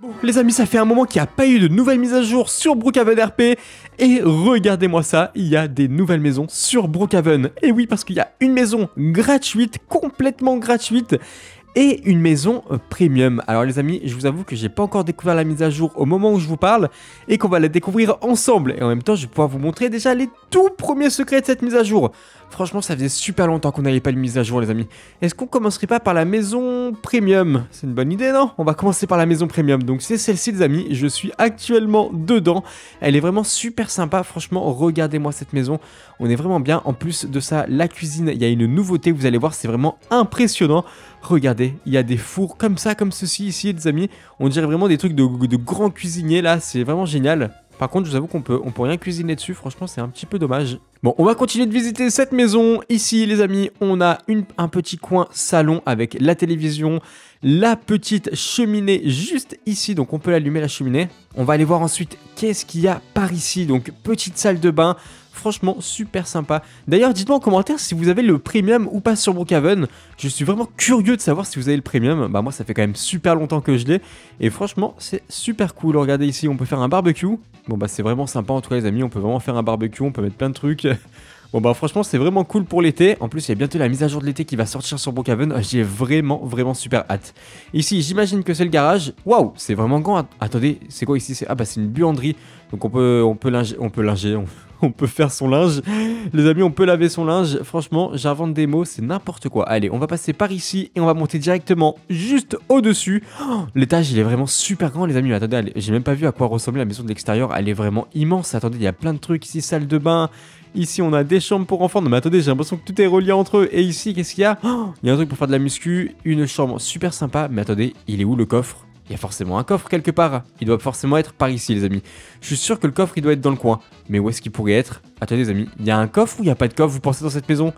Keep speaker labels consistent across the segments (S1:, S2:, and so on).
S1: Bon, les amis, ça fait un moment qu'il n'y a pas eu de nouvelles mises à jour sur Brookhaven RP, et regardez-moi ça, il y a des nouvelles maisons sur Brookhaven. Et oui, parce qu'il y a une maison gratuite, complètement gratuite, et une maison euh, premium. Alors les amis, je vous avoue que j'ai pas encore découvert la mise à jour au moment où je vous parle et qu'on va la découvrir ensemble. Et en même temps, je vais pouvoir vous montrer déjà les tout premiers secrets de cette mise à jour. Franchement, ça faisait super longtemps qu'on n'avait pas une mise à jour les amis. Est-ce qu'on commencerait pas par la maison premium C'est une bonne idée, non On va commencer par la maison premium. Donc c'est celle-ci les amis, je suis actuellement dedans. Elle est vraiment super sympa, franchement, regardez-moi cette maison. On est vraiment bien. En plus de ça, la cuisine, il y a une nouveauté, vous allez voir, c'est vraiment impressionnant. Regardez, il y a des fours comme ça, comme ceci ici, les amis. On dirait vraiment des trucs de, de grands cuisiniers, là. C'est vraiment génial. Par contre, je vous avoue qu'on peut, on peut rien cuisiner dessus. Franchement, c'est un petit peu dommage. Bon, on va continuer de visiter cette maison. Ici, les amis, on a un petit coin salon avec la télévision, la petite cheminée juste ici. Donc on peut allumer la cheminée. On va aller voir ensuite qu'est-ce qu'il y a par ici. Donc petite salle de bain. Franchement, super sympa. D'ailleurs, dites-moi en commentaire si vous avez le premium ou pas sur Brookhaven. Je suis vraiment curieux de savoir si vous avez le premium. Bah moi, ça fait quand même super longtemps que je l'ai. Et franchement, c'est super cool. Regardez ici, on peut faire un barbecue. Bon bah c'est vraiment sympa en tout cas les amis. On peut vraiment faire un barbecue, on peut mettre plein de trucs. Bon bah franchement c'est vraiment cool pour l'été, en plus il y a bientôt la mise à jour de l'été qui va sortir sur Brookhaven, ah, j'ai vraiment vraiment super hâte. Ici j'imagine que c'est le garage, waouh c'est vraiment grand, attendez c'est quoi ici Ah bah c'est une buanderie, donc on peut, on peut linger, on peut faire son linge. Les amis, on peut laver son linge. Franchement, j'invente des mots, c'est n'importe quoi. Allez, on va passer par ici et on va monter directement juste au-dessus. Oh, l'étage, il est vraiment super grand, les amis. attendez, j'ai même pas vu à quoi ressemblait la maison de l'extérieur. Elle est vraiment immense. Attendez, il y a plein de trucs ici, salle de bain. Ici, on a des chambres pour enfants. Non, mais attendez, j'ai l'impression que tout est relié entre eux. Et ici, qu'est-ce qu'il y a oh, Il y a un truc pour faire de la muscu, une chambre super sympa. Mais attendez, il est où le coffre il y a forcément un coffre quelque part. Il doit forcément être par ici, les amis. Je suis sûr que le coffre, il doit être dans le coin. Mais où est-ce qu'il pourrait être Attendez, les amis. Il y a un coffre ou il n'y a pas de coffre Vous pensez dans cette maison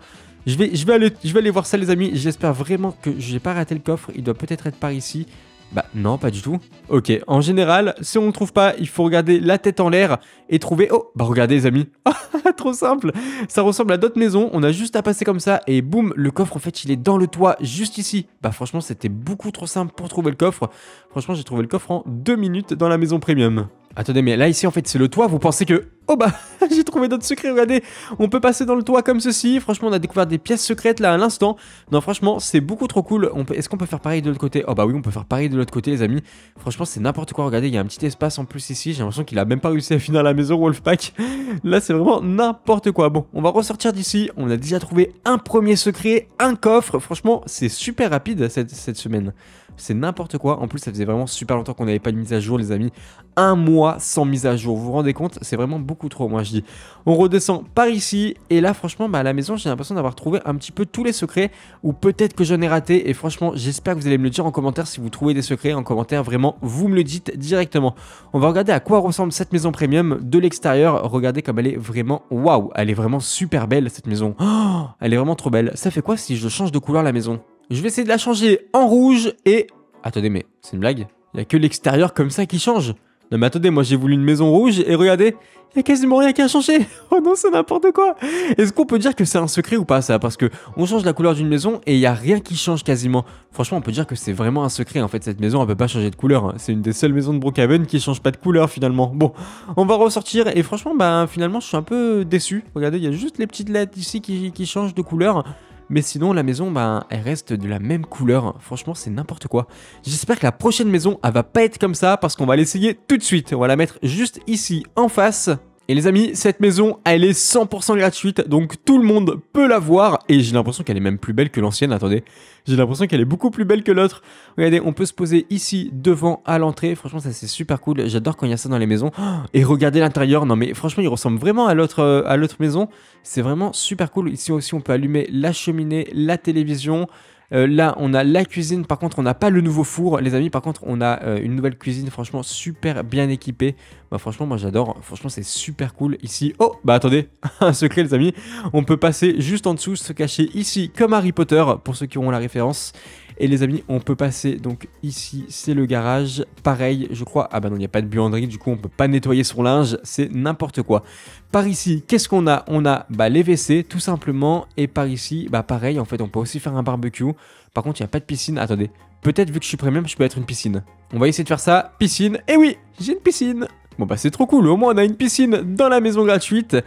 S1: je vais, je, vais aller, je vais aller voir ça, les amis. J'espère vraiment que je n'ai pas raté le coffre. Il doit peut-être être par ici. Bah non, pas du tout. Ok, en général, si on ne trouve pas, il faut regarder la tête en l'air et trouver... Oh, bah regardez les amis. Trop simple. Ça ressemble à d'autres maisons, on a juste à passer comme ça et boum, le coffre en fait il est dans le toit juste ici. Bah franchement c'était beaucoup trop simple pour trouver le coffre. Franchement j'ai trouvé le coffre en deux minutes dans la maison premium. Attendez, mais là, ici, en fait, c'est le toit. Vous pensez que... Oh bah, j'ai trouvé d'autres secrets, regardez. On peut passer dans le toit comme ceci. Franchement, on a découvert des pièces secrètes, là, à l'instant. Non, franchement, c'est beaucoup trop cool. Peut... Est-ce qu'on peut faire pareil de l'autre côté Oh bah oui, on peut faire pareil de l'autre côté, les amis. Franchement, c'est n'importe quoi. Regardez, il y a un petit espace en plus ici. J'ai l'impression qu'il a même pas réussi à finir la maison Wolfpack. Là, c'est vraiment n'importe quoi. Bon, on va ressortir d'ici. On a déjà trouvé un premier secret, un coffre. Franchement, c'est super rapide, cette, cette semaine. C'est n'importe quoi. En plus, ça faisait vraiment super longtemps qu'on n'avait pas de mise à jour, les amis. Un mois sans mise à jour. Vous vous rendez compte C'est vraiment beaucoup trop, moi je dis. On redescend par ici. Et là, franchement, bah, à la maison, j'ai l'impression d'avoir trouvé un petit peu tous les secrets. Ou peut-être que j'en ai raté. Et franchement, j'espère que vous allez me le dire en commentaire si vous trouvez des secrets. En commentaire, vraiment, vous me le dites directement. On va regarder à quoi ressemble cette maison premium de l'extérieur. Regardez comme elle est vraiment waouh. Elle est vraiment super belle, cette maison. Oh, elle est vraiment trop belle. Ça fait quoi si je change de couleur la maison je vais essayer de la changer en rouge et... Attendez, mais c'est une blague Il n'y a que l'extérieur comme ça qui change Non mais attendez, moi j'ai voulu une maison rouge et regardez, il n'y a quasiment rien qui a changé Oh non, c'est n'importe quoi Est-ce qu'on peut dire que c'est un secret ou pas ça Parce que on change la couleur d'une maison et il n'y a rien qui change quasiment. Franchement, on peut dire que c'est vraiment un secret. En fait, cette maison, elle peut pas changer de couleur. Hein. C'est une des seules maisons de Brookhaven qui change pas de couleur finalement. Bon, on va ressortir et franchement, bah finalement, je suis un peu déçu. Regardez, il y a juste les petites lettres ici qui, qui changent de couleur. Mais sinon, la maison, ben, elle reste de la même couleur. Franchement, c'est n'importe quoi. J'espère que la prochaine maison, elle va pas être comme ça parce qu'on va l'essayer tout de suite. On va la mettre juste ici, en face. Et les amis, cette maison, elle est 100% gratuite, donc tout le monde peut la voir, et j'ai l'impression qu'elle est même plus belle que l'ancienne, attendez, j'ai l'impression qu'elle est beaucoup plus belle que l'autre. Regardez, on peut se poser ici, devant, à l'entrée, franchement ça c'est super cool, j'adore quand il y a ça dans les maisons. Oh, et regardez l'intérieur, non mais franchement il ressemble vraiment euh, à l'autre maison, c'est vraiment super cool. Ici aussi on peut allumer la cheminée, la télévision, euh, là, on a la cuisine. Par contre, on n'a pas le nouveau four, les amis. Par contre, on a euh, une nouvelle cuisine, franchement, super bien équipée. Bah, franchement, moi, j'adore. Franchement, c'est super cool ici. Oh, bah attendez, un secret, les amis. On peut passer juste en dessous, se cacher ici, comme Harry Potter, pour ceux qui ont la référence. Et les amis, on peut passer donc ici, c'est le garage. Pareil, je crois. Ah bah non, il n'y a pas de buanderie, du coup on peut pas nettoyer son linge, c'est n'importe quoi. Par ici, qu'est-ce qu'on a On a bah, les WC tout simplement. Et par ici, bah pareil, en fait, on peut aussi faire un barbecue. Par contre, il n'y a pas de piscine. Attendez, peut-être vu que je suis premium, je peux être une piscine. On va essayer de faire ça. Piscine. Eh oui, j'ai une piscine. Bon bah c'est trop cool, au moins on a une piscine dans la maison gratuite.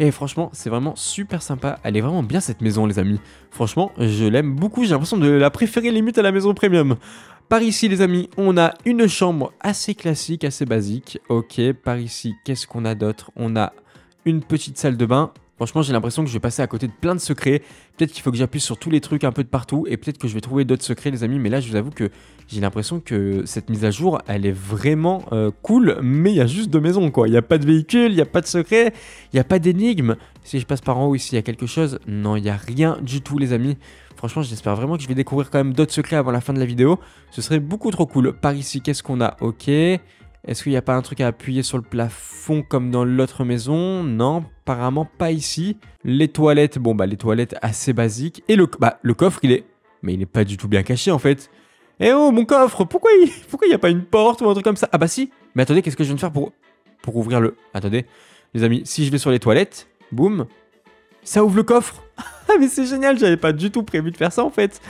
S1: Et franchement, c'est vraiment super sympa. Elle est vraiment bien cette maison, les amis. Franchement, je l'aime beaucoup. J'ai l'impression de la préférer limite à la maison premium. Par ici, les amis, on a une chambre assez classique, assez basique. Ok, par ici, qu'est-ce qu'on a d'autre On a une petite salle de bain Franchement, j'ai l'impression que je vais passer à côté de plein de secrets. Peut-être qu'il faut que j'appuie sur tous les trucs un peu de partout et peut-être que je vais trouver d'autres secrets, les amis. Mais là, je vous avoue que j'ai l'impression que cette mise à jour, elle est vraiment euh, cool, mais il y a juste deux maisons, quoi. Il n'y a pas de véhicule, il n'y a pas de secret, il n'y a pas d'énigme. Si je passe par en haut ici, il y a quelque chose. Non, il n'y a rien du tout, les amis. Franchement, j'espère vraiment que je vais découvrir quand même d'autres secrets avant la fin de la vidéo. Ce serait beaucoup trop cool. Par ici, qu'est-ce qu'on a Ok. Est-ce qu'il n'y a pas un truc à appuyer sur le plafond comme dans l'autre maison Non, apparemment pas ici. Les toilettes, bon bah les toilettes assez basiques. Et le, bah, le coffre, il est... Mais il n'est pas du tout bien caché en fait. Eh oh, mon coffre Pourquoi il n'y a pas une porte ou un truc comme ça Ah bah si Mais attendez, qu'est-ce que je viens de faire pour, pour ouvrir le... Attendez, les amis, si je vais sur les toilettes, boum, ça ouvre le coffre. mais c'est génial, j'avais pas du tout prévu de faire ça en fait.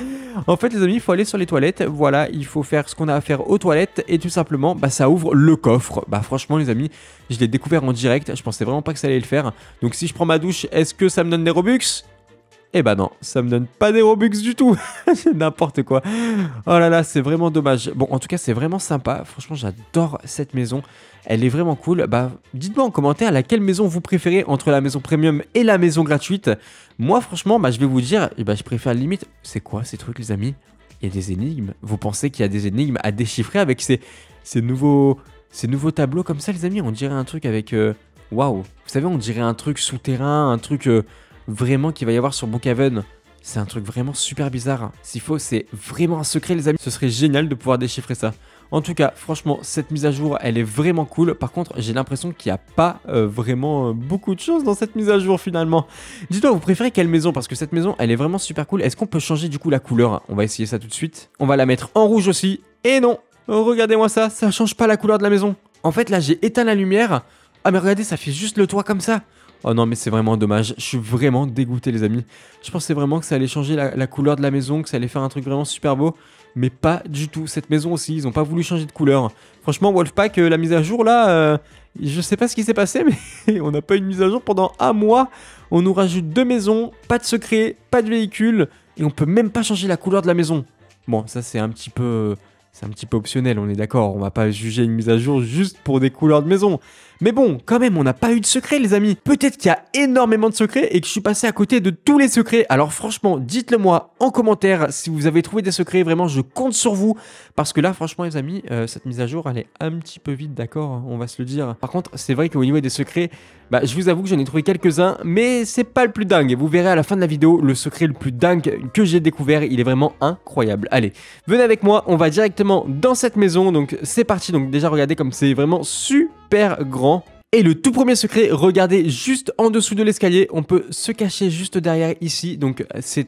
S1: En fait les amis, il faut aller sur les toilettes, voilà, il faut faire ce qu'on a à faire aux toilettes et tout simplement, bah ça ouvre le coffre. Bah franchement les amis, je l'ai découvert en direct, je pensais vraiment pas que ça allait le faire. Donc si je prends ma douche, est-ce que ça me donne des Robux eh bah non, ça me donne pas des Robux du tout. c'est n'importe quoi. Oh là là, c'est vraiment dommage. Bon, en tout cas, c'est vraiment sympa. Franchement, j'adore cette maison. Elle est vraiment cool. Bah, dites-moi en commentaire laquelle maison vous préférez entre la maison premium et la maison gratuite. Moi, franchement, bah, je vais vous dire, eh bah, je préfère limite. C'est quoi ces trucs, les amis Il y a des énigmes. Vous pensez qu'il y a des énigmes à déchiffrer avec ces, nouveaux, ces nouveaux tableaux comme ça, les amis On dirait un truc avec. Euh, waouh Vous savez, on dirait un truc souterrain, un truc euh, vraiment qu'il va y avoir sur Brookhaven. C'est un truc vraiment super bizarre. S'il faut, c'est vraiment un secret, les amis. Ce serait génial de pouvoir déchiffrer ça. En tout cas, franchement, cette mise à jour, elle est vraiment cool. Par contre, j'ai l'impression qu'il n'y a pas euh, vraiment euh, beaucoup de choses dans cette mise à jour finalement. dites toi vous préférez quelle maison Parce que cette maison, elle est vraiment super cool. Est-ce qu'on peut changer du coup la couleur On va essayer ça tout de suite. On va la mettre en rouge aussi. Et non oh, Regardez-moi ça, ça change pas la couleur de la maison. En fait, là, j'ai éteint la lumière. Ah mais regardez, ça fait juste le toit comme ça. Oh non, mais c'est vraiment dommage. Je suis vraiment dégoûté, les amis. Je pensais vraiment que ça allait changer la, couleur de la maison, que ça allait faire un truc vraiment super beau. Mais pas du tout. Cette maison aussi, ils n'ont pas voulu changer de couleur. Franchement, Wolfpack, euh, la mise à jour là, euh, je sais pas ce qui s'est passé, mais on n'a pas eu de mise à jour pendant un mois. On nous rajoute deux maisons, pas de secret, pas de véhicule, et on peut même pas changer la couleur de la maison. Bon, ça c'est un petit peu. C'est un petit peu optionnel, on est d'accord. On va pas juger une mise à jour juste pour des couleurs de maison. Mais bon, quand même, on n'a pas eu de secret, les amis. Peut-être qu'il y a énormément de secrets et que je suis passé à côté de tous les secrets. Alors franchement, dites-le moi en commentaire si vous avez trouvé des secrets. Vraiment, je compte sur vous. Parce que là, franchement, les amis, euh, cette mise à jour, elle est un petit peu vite, d'accord hein, On va se le dire. Par contre, c'est vrai qu'au niveau des secrets, bah, je vous avoue que j'en ai trouvé quelques-uns, mais c'est pas le plus dingue. Vous verrez à la fin de la vidéo le secret le plus dingue que j'ai découvert. Il est vraiment incroyable. Allez, venez avec moi, on va directement dans cette maison. Donc c'est parti. Donc déjà, regardez comme c'est vraiment super grand. Et le tout premier secret, regardez juste en dessous de l'escalier, on peut se cacher juste derrière ici, donc c'est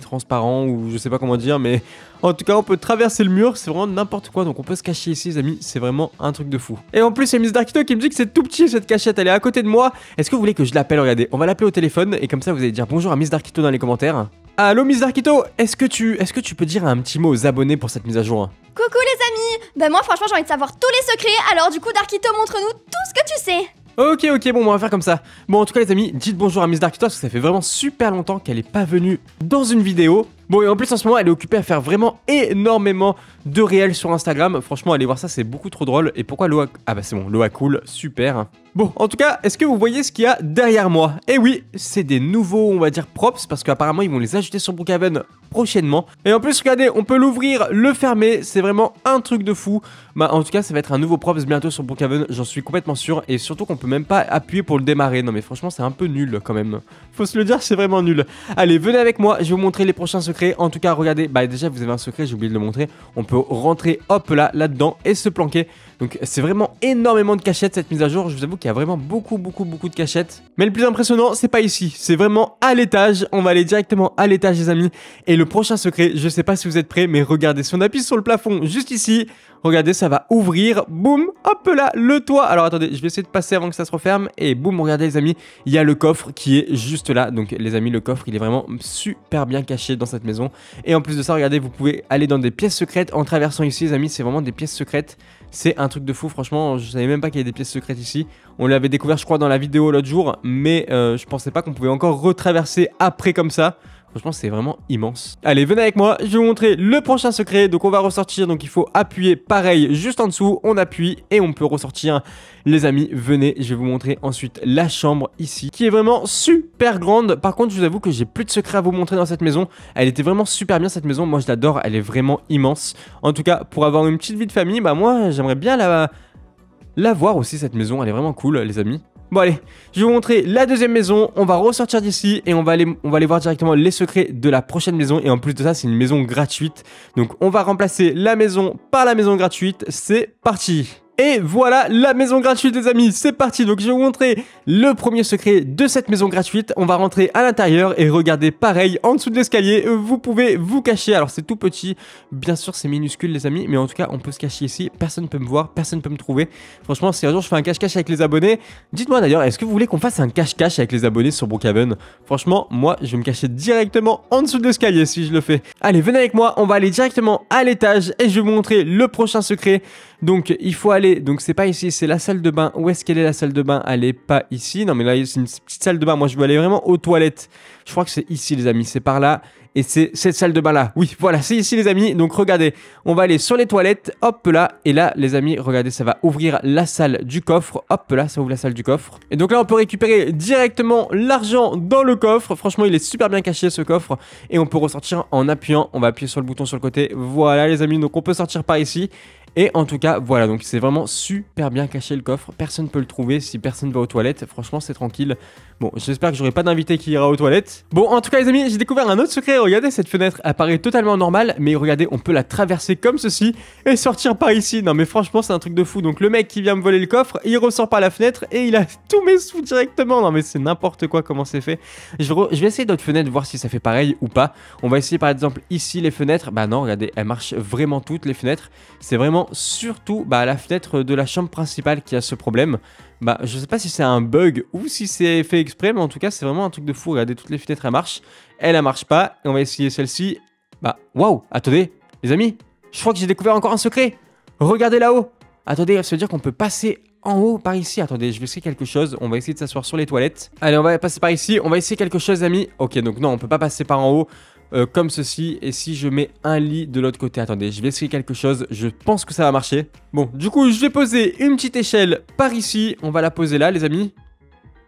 S1: transparent ou je sais pas comment dire, mais en tout cas on peut traverser le mur, c'est vraiment n'importe quoi, donc on peut se cacher ici les amis, c'est vraiment un truc de fou. Et en plus il y a Miss Darkito qui me dit que c'est tout petit cette cachette, elle est à côté de moi, est-ce que vous voulez que je l'appelle, regardez, on va l'appeler au téléphone et comme ça vous allez dire bonjour à Miss Darkito dans les commentaires. Allô Miss Darkito, est-ce que tu est-ce que tu peux dire un petit mot aux abonnés pour cette mise à jour hein Coucou les amis Bah moi franchement j'ai envie de savoir tous les secrets, alors du coup Darkito montre-nous tout ce que tu sais Ok, ok, bon, on va faire comme ça. Bon, en tout cas, les amis, dites bonjour à Miss Darkito parce que ça fait vraiment super longtemps qu'elle est pas venue dans une vidéo. Bon, et en plus, en ce moment, elle est occupée à faire vraiment énormément de réels sur Instagram. Franchement, allez voir ça, c'est beaucoup trop drôle. Et pourquoi Loa... Ah bah c'est bon, Loa Cool, super. Hein. Bon, en tout cas, est-ce que vous voyez ce qu'il y a derrière moi Eh oui, c'est des nouveaux, on va dire, props, parce qu'apparemment, ils vont les ajouter sur Brookhaven prochainement. Et en plus, regardez, on peut l'ouvrir, le fermer, c'est vraiment un truc de fou. Bah, en tout cas, ça va être un nouveau props bientôt sur Brookhaven, j'en suis complètement sûr. Et surtout qu'on peut même pas appuyer pour le démarrer. Non mais franchement, c'est un peu nul quand même. Faut se le dire, c'est vraiment nul. Allez, venez avec moi, je vais vous montrer les prochains secrets. En tout cas, regardez, bah déjà, vous avez un secret, j'ai oublié de le montrer. On peut rentrer, hop là, là-dedans et se planquer. Donc c'est vraiment énormément de cachettes cette mise à jour. Je vous avoue qu'il y a vraiment beaucoup, beaucoup, beaucoup de cachettes. Mais le plus impressionnant, c'est pas ici. C'est vraiment à l'étage. On va aller directement à l'étage, les amis. Et le prochain secret, je sais pas si vous êtes prêts, mais regardez, si on appuie sur le plafond juste ici, regardez, ça va ouvrir. Boum, hop là, le toit. Alors attendez, je vais essayer de passer avant que ça se referme. Et boum, regardez, les amis, il y a le coffre qui est juste là. Donc les amis, le coffre, il est vraiment super bien caché dans cette maison. Et en plus de ça, regardez, vous pouvez aller dans des pièces secrètes en traversant ici, les amis. C'est vraiment des pièces secrètes. C'est un truc de fou, franchement. Je savais même pas qu'il y avait des pièces secrètes ici. On l'avait découvert, je crois, dans la vidéo l'autre jour, mais euh, je pensais pas qu'on pouvait encore retraverser après comme ça. Franchement, c'est vraiment immense. Allez, venez avec moi, je vais vous montrer le prochain secret. Donc, on va ressortir. Donc, il faut appuyer pareil juste en dessous. On appuie et on peut ressortir. Les amis, venez, je vais vous montrer ensuite la chambre ici, qui est vraiment super grande. Par contre, je vous avoue que j'ai plus de secrets à vous montrer dans cette maison. Elle était vraiment super bien, cette maison. Moi, je l'adore. Elle est vraiment immense. En tout cas, pour avoir une petite vie de famille, bah moi, j'aimerais bien la... la voir aussi, cette maison. Elle est vraiment cool, les amis. Bon allez, je vais vous montrer la deuxième maison, on va ressortir d'ici et on va, aller, on va aller voir directement les secrets de la prochaine maison et en plus de ça c'est une maison gratuite. Donc on va remplacer la maison par la maison gratuite, c'est parti et voilà la maison gratuite les amis, c'est parti Donc je vais vous montrer le premier secret de cette maison gratuite. On va rentrer à l'intérieur et regardez pareil en dessous de l'escalier, vous pouvez vous cacher. Alors c'est tout petit, bien sûr c'est minuscule les amis, mais en tout cas on peut se cacher ici, personne ne peut me voir, personne ne peut me trouver. Franchement si un jour je fais un cache-cache avec les abonnés, dites-moi d'ailleurs est-ce que vous voulez qu'on fasse un cache-cache avec les abonnés sur Brookhaven Franchement moi je vais me cacher directement en dessous de l'escalier si je le fais. Allez venez avec moi, on va aller directement à l'étage et je vais vous montrer le prochain secret. Donc il faut aller donc c'est pas ici, c'est la salle de bain. Où est-ce qu'elle est la salle de bain Elle est pas ici. Non, mais là, c'est une petite salle de bain. Moi, je veux aller vraiment aux toilettes. Je crois que c'est ici, les amis. C'est par là. Et c'est cette salle de bain là. Oui, voilà, c'est ici, les amis. Donc, regardez, on va aller sur les toilettes. Hop là. Et là, les amis, regardez, ça va ouvrir la salle du coffre. Hop là, ça ouvre la salle du coffre. Et donc là, on peut récupérer directement l'argent dans le coffre. Franchement, il est super bien caché ce coffre. Et on peut ressortir en appuyant. On va appuyer sur le bouton sur le côté. Voilà, les amis. Donc, on peut sortir par ici. Et en tout cas, voilà, donc c'est vraiment super bien caché le coffre. Personne peut le trouver si personne va aux toilettes. Franchement, c'est tranquille. Bon, j'espère que j'aurai pas d'invité qui ira aux toilettes. Bon, en tout cas, les amis, j'ai découvert un autre secret. Regardez, cette fenêtre apparaît totalement normale, mais regardez, on peut la traverser comme ceci et sortir par ici. Non, mais franchement, c'est un truc de fou. Donc, le mec qui vient me voler le coffre, il ressort par la fenêtre et il a tous mes sous directement. Non, mais c'est n'importe quoi comment c'est fait. Je, Je, vais essayer d'autres fenêtres, voir si ça fait pareil ou pas. On va essayer par exemple ici les fenêtres. Bah non, regardez, elles marchent vraiment toutes les fenêtres. C'est vraiment surtout bah, la fenêtre de la chambre principale qui a ce problème. Bah, je sais pas si c'est un bug ou si c'est fait exprès, mais en tout cas, c'est vraiment un truc de fou. Regardez, toutes les fenêtres, elles marchent. Elle, ne marche pas. Et on va essayer celle-ci. Bah, waouh, attendez, les amis, je crois que j'ai découvert encore un secret. Regardez là-haut. Attendez, ça veut dire qu'on peut passer en haut par ici. Attendez, je vais essayer quelque chose. On va essayer de s'asseoir sur les toilettes. Allez, on va passer par ici. On va essayer quelque chose, amis. Ok, donc non, on peut pas passer par en haut. Euh, comme ceci. Et si je mets un lit de l'autre côté, attendez, je vais essayer quelque chose. Je pense que ça va marcher. Bon, du coup, je vais poser une petite échelle par ici. On va la poser là, les amis.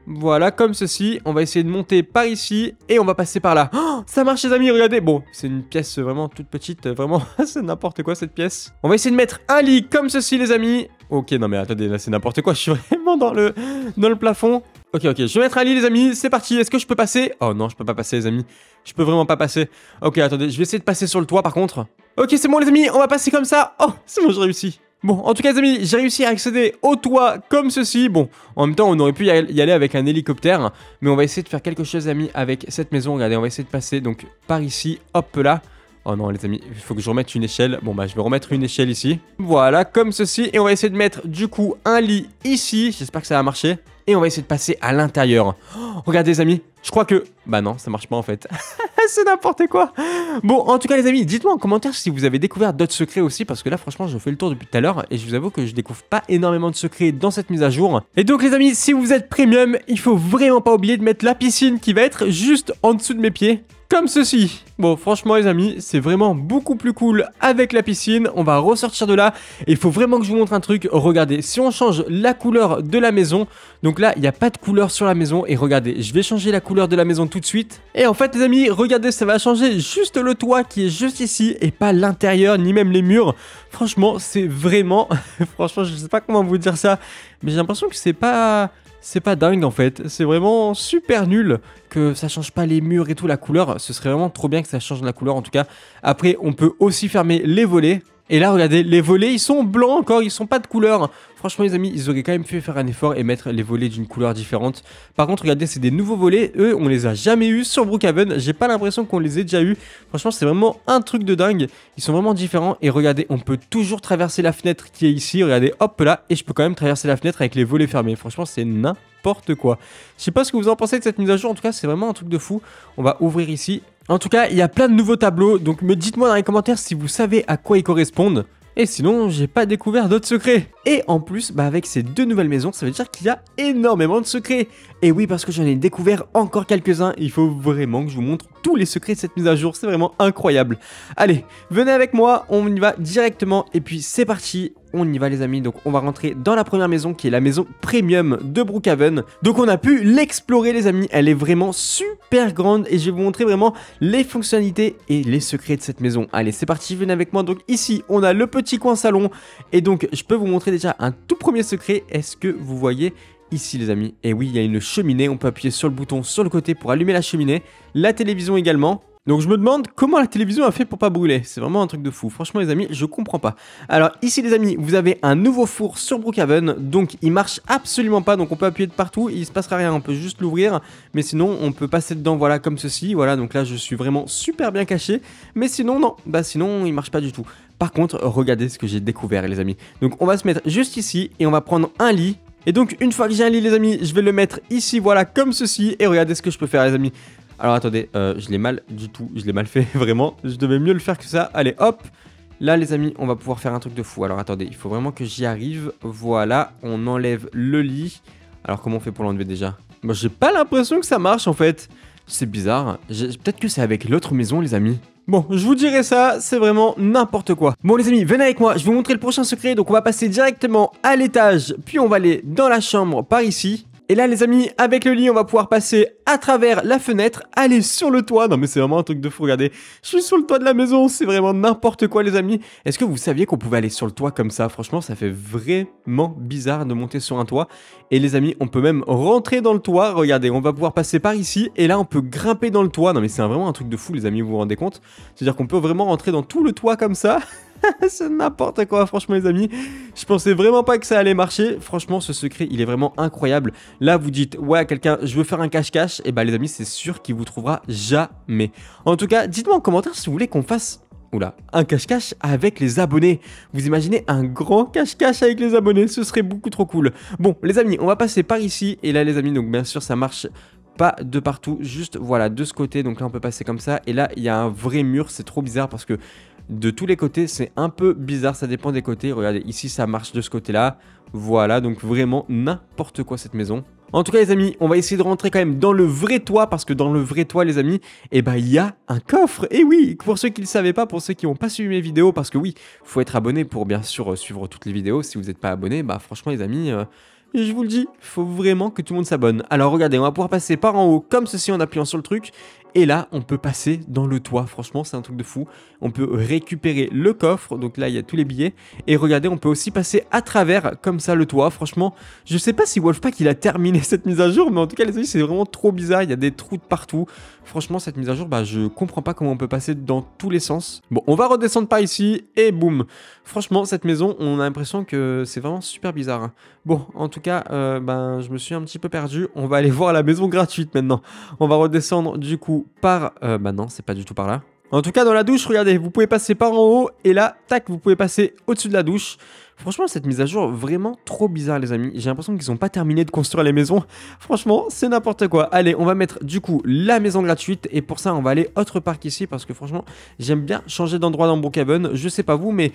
S1: Voilà, comme ceci. On va essayer de monter par ici et on va passer par là. Oh, ça marche, les amis, regardez. Bon, c'est une pièce vraiment toute petite. Euh, vraiment, c'est n'importe quoi, cette pièce. On va essayer de mettre un lit comme ceci, les amis. Ok, non mais attendez, là c'est n'importe quoi. Je suis vraiment dans le, dans le plafond. Ok, ok, je vais mettre lit les amis, c'est parti, est-ce que je peux passer Oh non, je peux pas passer les amis, je peux vraiment pas passer. Ok, attendez, je vais essayer de passer sur le toit par contre. Ok, c'est bon les amis, on va passer comme ça. Oh, c'est bon, j'ai réussi. Bon, en tout cas les amis, j'ai réussi à accéder au toit comme ceci. Bon, en même temps, on aurait pu y aller avec un hélicoptère, mais on va essayer de faire quelque chose, les amis, avec cette maison. Regardez, on va essayer de passer donc par ici, hop là. Oh non, les amis, il faut que je remette une échelle. Bon, bah, je vais remettre une échelle ici. Voilà, comme ceci. Et on va essayer de mettre, du coup, un lit ici. J'espère que ça va marcher. Et on va essayer de passer à l'intérieur. Oh, regardez, les amis, je crois que... Bah non, ça marche pas, en fait. C'est n'importe quoi. Bon, en tout cas, les amis, dites-moi en commentaire si vous avez découvert d'autres secrets aussi. Parce que là, franchement, je fais le tour depuis tout à l'heure. Et je vous avoue que je découvre pas énormément de secrets dans cette mise à jour. Et donc, les amis, si vous êtes premium, il faut vraiment pas oublier de mettre la piscine qui va être juste en dessous de mes pieds comme ceci. Bon, franchement, les amis, c'est vraiment beaucoup plus cool avec la piscine. On va ressortir de là. Et il faut vraiment que je vous montre un truc. Regardez, si on change la couleur de la maison, donc là, il n'y a pas de couleur sur la maison. Et regardez, je vais changer la couleur de la maison tout de suite. Et en fait, les amis, regardez, ça va changer juste le toit qui est juste ici et pas l'intérieur, ni même les murs. Franchement, c'est vraiment... franchement, je ne sais pas comment vous dire ça, mais j'ai l'impression que c'est pas c'est pas dingue en fait, c'est vraiment super nul que ça change pas les murs et tout la couleur, ce serait vraiment trop bien que ça change la couleur en tout cas. Après on peut aussi fermer les volets et là, regardez, les volets, ils sont blancs encore, ils sont pas de couleur. Franchement, les amis, ils auraient quand même pu faire un effort et mettre les volets d'une couleur différente. Par contre, regardez, c'est des nouveaux volets. Eux, on les a jamais eus sur Brookhaven. J'ai pas l'impression qu'on les ait déjà eus. Franchement, c'est vraiment un truc de dingue. Ils sont vraiment différents. Et regardez, on peut toujours traverser la fenêtre qui est ici. Regardez, hop là. Et je peux quand même traverser la fenêtre avec les volets fermés. Franchement, c'est n'importe quoi. Je sais pas ce que vous en pensez de cette mise à jour. En tout cas, c'est vraiment un truc de fou. On va ouvrir ici. En tout cas, il y a plein de nouveaux tableaux, donc me dites-moi dans les commentaires si vous savez à quoi ils correspondent. Et sinon, j'ai pas découvert d'autres secrets. Et en plus, bah, avec ces deux nouvelles maisons, ça veut dire qu'il y a énormément de secrets. Et oui, parce que j'en ai découvert encore quelques-uns. Il faut vraiment que je vous montre tous les secrets de cette mise à jour. C'est vraiment incroyable. Allez, venez avec moi, on y va directement. Et puis c'est parti on y va les amis, donc on va rentrer dans la première maison qui est la maison premium de Brookhaven. Donc on a pu l'explorer les amis, elle est vraiment super grande et je vais vous montrer vraiment les fonctionnalités et les secrets de cette maison. Allez c'est parti, venez avec moi, donc ici on a le petit coin salon et donc je peux vous montrer déjà un tout premier secret, est-ce que vous voyez ici les amis. Et eh oui, il y a une cheminée, on peut appuyer sur le bouton sur le côté pour allumer la cheminée, la télévision également, donc je me demande comment la télévision a fait pour pas brûler. C'est vraiment un truc de fou. Franchement les amis, je comprends pas. Alors ici les amis, vous avez un nouveau four sur Brookhaven. Donc il marche absolument pas. Donc on peut appuyer de partout, il se passera rien. On peut juste l'ouvrir. Mais sinon on peut passer dedans voilà comme ceci. Voilà donc là je suis vraiment super bien caché. Mais sinon non, bah sinon il marche pas du tout. Par contre regardez ce que j'ai découvert les amis. Donc on va se mettre juste ici et on va prendre un lit et donc une fois que j'ai un lit les amis, je vais le mettre ici, voilà, comme ceci. Et regardez ce que je peux faire les amis. Alors attendez, euh, je l'ai mal du tout, je l'ai mal fait vraiment. Je devais mieux le faire que ça. Allez, hop Là les amis, on va pouvoir faire un truc de fou. Alors attendez, il faut vraiment que j'y arrive. Voilà, on enlève le lit. Alors comment on fait pour l'enlever déjà Moi j'ai pas l'impression que ça marche en fait. C'est bizarre. Peut-être que c'est avec l'autre maison les amis. Bon, je vous dirai ça, c'est vraiment n'importe quoi. Bon les amis, venez avec moi, je vais vous montrer le prochain secret. Donc on va passer directement à l'étage, puis on va aller dans la chambre par ici. Et là, les amis, avec le lit, on va pouvoir passer à travers la fenêtre, aller sur le toit. Non, mais c'est vraiment un truc de fou, regardez. Je suis sur le toit de la maison, c'est vraiment n'importe quoi, les amis. Est-ce que vous saviez qu'on pouvait aller sur le toit comme ça Franchement, ça fait vraiment bizarre de monter sur un toit. Et les amis, on peut même rentrer dans le toit. Regardez, on va pouvoir passer par ici. Et là, on peut grimper dans le toit. Non, mais c'est vraiment un truc de fou, les amis, vous vous rendez compte C'est-à-dire qu'on peut vraiment rentrer dans tout le toit comme ça. c'est n'importe quoi, franchement, les amis. Je pensais vraiment pas que ça allait marcher. Franchement, ce secret, il est vraiment incroyable. Là, vous dites, ouais, quelqu'un, je veux faire un cache-cache. Et eh bah, ben, les amis, c'est sûr qu'il vous trouvera jamais. En tout cas, dites-moi en commentaire si vous voulez qu'on fasse Oula, un cache-cache avec les abonnés. Vous imaginez un grand cache-cache avec les abonnés, ce serait beaucoup trop cool. Bon, les amis, on va passer par ici. Et là, les amis, donc bien sûr, ça marche pas de partout, juste voilà, de ce côté. Donc là, on peut passer comme ça. Et là, il y a un vrai mur, c'est trop bizarre parce que de tous les côtés. C'est un peu bizarre, ça dépend des côtés. Regardez, ici ça marche de ce côté-là. Voilà, donc vraiment n'importe quoi cette maison. En tout cas les amis, on va essayer de rentrer quand même dans le vrai toit, parce que dans le vrai toit les amis, eh ben il y a un coffre Et oui, pour ceux qui ne le savaient pas, pour ceux qui n'ont pas suivi mes vidéos, parce que oui, faut être abonné pour bien sûr euh, suivre toutes les vidéos, si vous n'êtes pas abonné, bah franchement les amis... Euh, je vous le dis, faut vraiment que tout le monde s'abonne. Alors regardez, on va pouvoir passer par en haut comme ceci en appuyant sur le truc. Et là, on peut passer dans le toit. Franchement, c'est un truc de fou. On peut récupérer le coffre. Donc là, il y a tous les billets. Et regardez, on peut aussi passer à travers comme ça le toit. Franchement, je sais pas si Wolfpack il a terminé cette mise à jour, mais en tout cas, les amis, c'est vraiment trop bizarre. Il y a des trous de partout. Franchement, cette mise à jour, bah, je comprends pas comment on peut passer dans tous les sens. Bon, on va redescendre par ici et boum. Franchement, cette maison, on a l'impression que c'est vraiment super bizarre. Bon, en tout cas, euh, ben, je me suis un petit peu perdu. On va aller voir la maison gratuite maintenant. On va redescendre du coup par... Euh, bah non, c'est pas du tout par là. En tout cas, dans la douche, regardez, vous pouvez passer par en haut et là, tac, vous pouvez passer au-dessus de la douche. Franchement, cette mise à jour vraiment trop bizarre, les amis. J'ai l'impression qu'ils n'ont pas terminé de construire les maisons. Franchement, c'est n'importe quoi. Allez, on va mettre du coup la maison gratuite et pour ça, on va aller autre part ici parce que franchement, j'aime bien changer d'endroit dans Brookhaven. Je sais pas vous, mais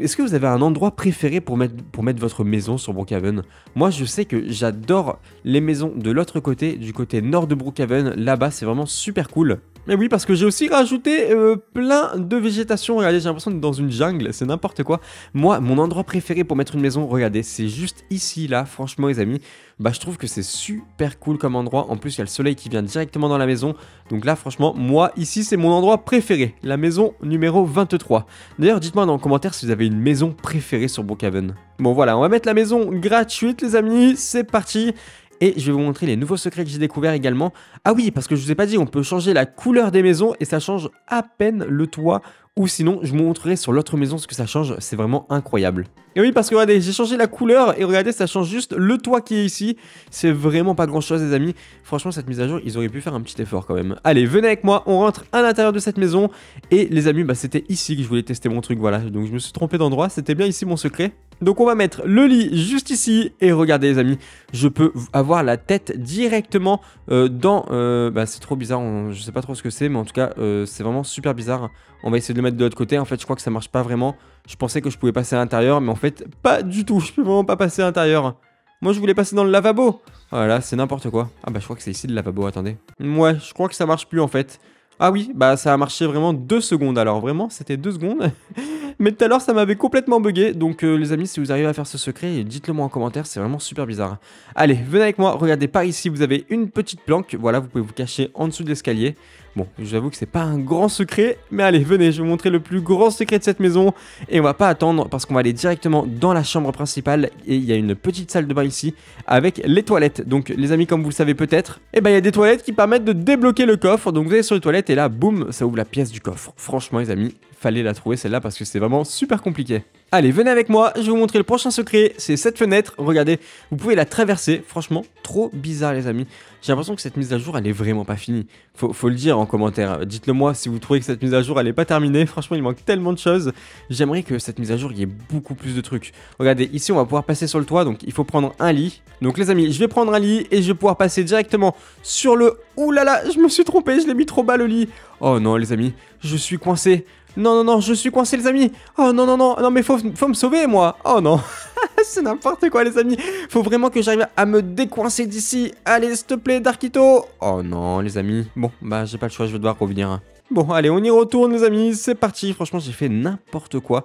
S1: est-ce que vous avez un endroit préféré pour mettre, pour mettre votre maison sur Brookhaven Moi, je sais que j'adore les maisons de l'autre côté, du côté nord de Brookhaven. Là-bas, c'est vraiment super cool. Mais oui, parce que j'ai aussi rajouté euh, plein de végétation. Regardez, j'ai l'impression d'être dans une jungle, c'est n'importe quoi. Moi, mon endroit préféré pour mettre une maison, regardez, c'est juste ici, là. Franchement, les amis, bah je trouve que c'est super cool comme endroit. En plus, il y a le soleil qui vient directement dans la maison. Donc là, franchement, moi, ici, c'est mon endroit préféré. La maison numéro 23. D'ailleurs, dites-moi dans les commentaires si vous avez une maison préférée sur Brookhaven. Bon, voilà, on va mettre la maison gratuite, les amis. C'est parti et je vais vous montrer les nouveaux secrets que j'ai découverts également. Ah oui, parce que je vous ai pas dit, on peut changer la couleur des maisons et ça change à peine le toit ou sinon, je vous montrerai sur l'autre maison ce que ça change, c'est vraiment incroyable. Et oui, parce que regardez, j'ai changé la couleur et regardez, ça change juste le toit qui est ici. C'est vraiment pas grand chose, les amis. Franchement, cette mise à jour, ils auraient pu faire un petit effort quand même. Allez, venez avec moi, on rentre à l'intérieur de cette maison. Et les amis, bah, c'était ici que je voulais tester mon truc, voilà. Donc je me suis trompé d'endroit, c'était bien ici mon secret. Donc on va mettre le lit juste ici et regardez les amis, je peux avoir la tête directement euh, dans... Euh, bah, c'est trop bizarre, je sais pas trop ce que c'est mais en tout cas euh, c'est vraiment super bizarre. On va essayer de de l'autre côté. En fait, je crois que ça marche pas vraiment. Je pensais que je pouvais passer à l'intérieur, mais en fait, pas du tout. Je peux vraiment pas passer à l'intérieur. Moi, je voulais passer dans le lavabo. Voilà, oh c'est n'importe quoi. Ah bah, je crois que c'est ici le lavabo, attendez. moi je crois que ça marche plus, en fait. Ah oui, bah ça a marché vraiment deux secondes alors, vraiment c'était deux secondes. Mais tout à l'heure ça m'avait complètement bugué, donc euh, les amis si vous arrivez à faire ce secret, dites-le moi en commentaire, c'est vraiment super bizarre. Allez, venez avec moi, regardez par ici, vous avez une petite planque, voilà vous pouvez vous cacher en dessous de l'escalier. Bon, j'avoue que c'est pas un grand secret, mais allez, venez, je vais vous montrer le plus grand secret de cette maison. Et on va pas attendre parce qu'on va aller directement dans la chambre principale. Et il y a une petite salle de bain ici avec les toilettes. Donc, les amis, comme vous le savez peut-être, eh ben, il y a des toilettes qui permettent de débloquer le coffre. Donc, vous allez sur les toilettes et là, boum, ça ouvre la pièce du coffre. Franchement, les amis, fallait la trouver celle-là parce que c'est vraiment super compliqué. Allez, venez avec moi, je vais vous montrer le prochain secret, c'est cette fenêtre, regardez, vous pouvez la traverser, franchement, trop bizarre les amis. J'ai l'impression que cette mise à jour, elle est vraiment pas finie. Faut, faut le dire en commentaire, dites-le moi si vous trouvez que cette mise à jour, elle est pas terminée, franchement, il manque tellement de choses. J'aimerais que cette mise à jour, il y ait beaucoup plus de trucs. Regardez, ici, on va pouvoir passer sur le toit, donc il faut prendre un lit. Donc les amis, je vais prendre un lit et je vais pouvoir passer directement sur le... Ouh là là, je me suis trompé, je l'ai mis trop bas le lit. Oh non les amis, je suis coincé. Non, non, non, je suis coincé, les amis. Oh non, non, non, non, mais faut, me sauver, moi. Oh non. c'est n'importe quoi, les amis. Faut vraiment que j'arrive à me décoincer d'ici. Allez, s'il te plaît, Darkito. Oh non, les amis. Bon, bah, j'ai pas le choix, je vais devoir revenir. Bon, allez, on y retourne, les amis. C'est parti. Franchement, j'ai fait n'importe quoi.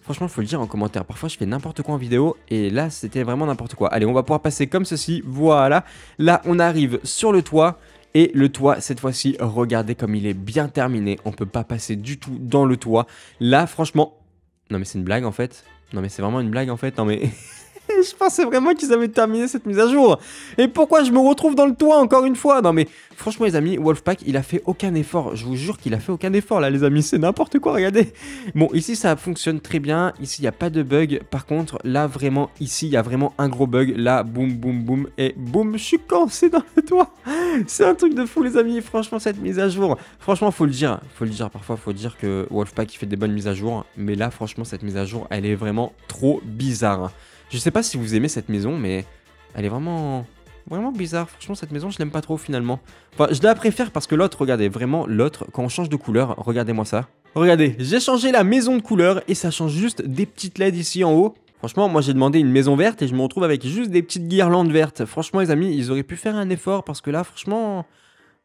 S1: Franchement, faut le dire en commentaire. Parfois, je fais n'importe quoi en vidéo et là, c'était vraiment n'importe quoi. Allez, on va pouvoir passer comme ceci. Voilà. Là, on arrive sur le toit. Et le toit, cette fois-ci, regardez comme il est bien terminé. On peut pas passer du tout dans le toit. Là, franchement... Non mais c'est une blague en fait. Non mais c'est vraiment une blague en fait. Non mais... je pensais vraiment qu'ils avaient terminé cette mise à jour. Et pourquoi je me retrouve dans le toit encore une fois Non mais franchement les amis, Wolfpack il a fait aucun effort. Je vous jure qu'il a fait aucun effort là les amis, c'est n'importe quoi, regardez. Bon ici ça fonctionne très bien, ici il n'y a pas de bug. Par contre là vraiment ici il y a vraiment un gros bug. Là boum boum boum et boum, je suis coincé dans le toit. C'est un truc de fou les amis, franchement cette mise à jour. Franchement faut le dire, faut le dire parfois, faut dire que Wolfpack il fait des bonnes mises à jour. Mais là franchement cette mise à jour elle est vraiment trop bizarre. Je sais pas si vous aimez cette maison, mais elle est vraiment vraiment bizarre. Franchement, cette maison, je l'aime pas trop finalement. Enfin, je la préfère parce que l'autre, regardez, vraiment, l'autre, quand on change de couleur, regardez-moi ça. Regardez, j'ai changé la maison de couleur et ça change juste des petites LED ici en haut. Franchement, moi j'ai demandé une maison verte et je me retrouve avec juste des petites guirlandes vertes. Franchement, les amis, ils auraient pu faire un effort parce que là, franchement,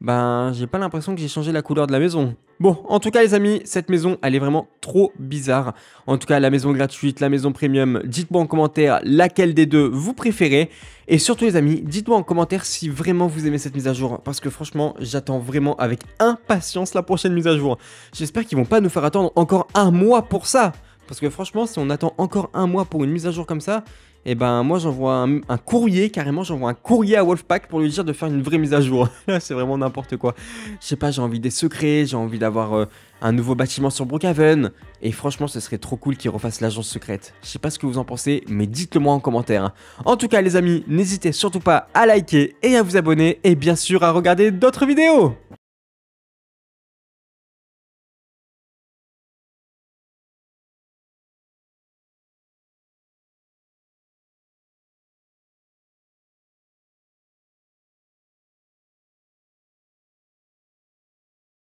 S1: ben j'ai pas l'impression que j'ai changé la couleur de la maison. Bon, en tout cas les amis, cette maison, elle est vraiment trop bizarre. En tout cas, la maison gratuite, la maison premium, dites-moi en commentaire laquelle des deux vous préférez. Et surtout les amis, dites-moi en commentaire si vraiment vous aimez cette mise à jour. Parce que franchement, j'attends vraiment avec impatience la prochaine mise à jour. J'espère qu'ils vont pas nous faire attendre encore un mois pour ça. Parce que franchement, si on attend encore un mois pour une mise à jour comme ça, et eh ben moi j'envoie un, courrier, carrément j'envoie un courrier à Wolfpack pour lui dire de faire une vraie mise à jour. c'est vraiment n'importe quoi. Je sais pas, j'ai envie des secrets, j'ai envie d'avoir euh, un nouveau bâtiment sur Brookhaven. Et franchement ce serait trop cool qu'il refasse l'agence secrète. Je sais pas ce que vous en pensez, mais dites-le moi en commentaire. En tout cas les amis, n'hésitez surtout pas à liker et à vous abonner et bien sûr à regarder d'autres vidéos.